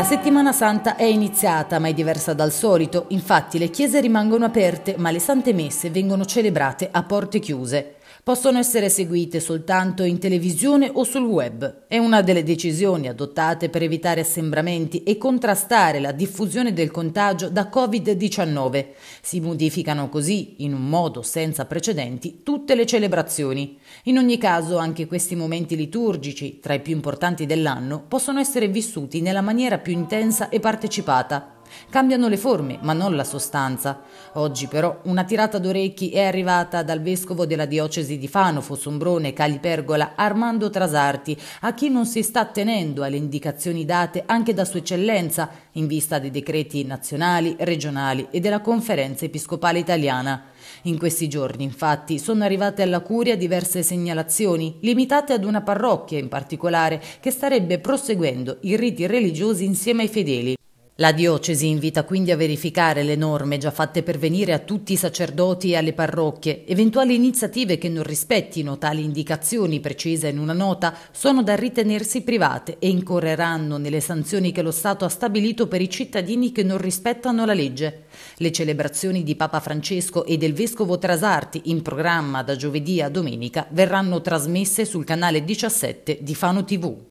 La settimana santa è iniziata, ma è diversa dal solito. Infatti le chiese rimangono aperte, ma le sante messe vengono celebrate a porte chiuse possono essere seguite soltanto in televisione o sul web. È una delle decisioni adottate per evitare assembramenti e contrastare la diffusione del contagio da Covid-19. Si modificano così, in un modo senza precedenti, tutte le celebrazioni. In ogni caso, anche questi momenti liturgici, tra i più importanti dell'anno, possono essere vissuti nella maniera più intensa e partecipata. Cambiano le forme, ma non la sostanza. Oggi però una tirata d'orecchi è arrivata dal vescovo della diocesi di Fano, Fossombrone, Calipergola, Armando Trasarti, a chi non si sta tenendo alle indicazioni date anche da Sua Eccellenza in vista dei decreti nazionali, regionali e della Conferenza Episcopale Italiana. In questi giorni, infatti, sono arrivate alla curia diverse segnalazioni, limitate ad una parrocchia in particolare, che starebbe proseguendo i riti religiosi insieme ai fedeli. La diocesi invita quindi a verificare le norme già fatte pervenire a tutti i sacerdoti e alle parrocchie. Eventuali iniziative che non rispettino tali indicazioni precise in una nota sono da ritenersi private e incorreranno nelle sanzioni che lo Stato ha stabilito per i cittadini che non rispettano la legge. Le celebrazioni di Papa Francesco e del Vescovo Trasarti in programma da giovedì a domenica verranno trasmesse sul canale 17 di Fano TV.